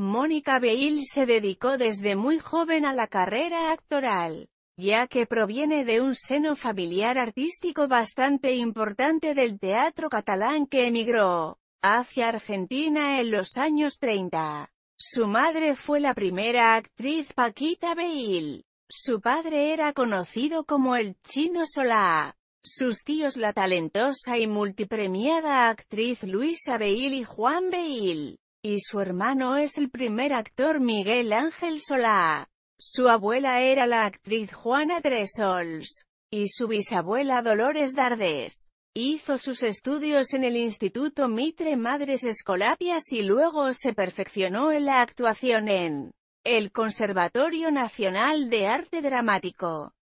Mónica Beil se dedicó desde muy joven a la carrera actoral, ya que proviene de un seno familiar artístico bastante importante del teatro catalán que emigró hacia Argentina en los años 30. Su madre fue la primera actriz Paquita Beil. Su padre era conocido como el Chino Solá. Sus tíos la talentosa y multipremiada actriz Luisa Beil y Juan Beil y su hermano es el primer actor Miguel Ángel Solá. Su abuela era la actriz Juana Tresols, y su bisabuela Dolores Dardés, Hizo sus estudios en el Instituto Mitre Madres Escolapias y luego se perfeccionó en la actuación en el Conservatorio Nacional de Arte Dramático.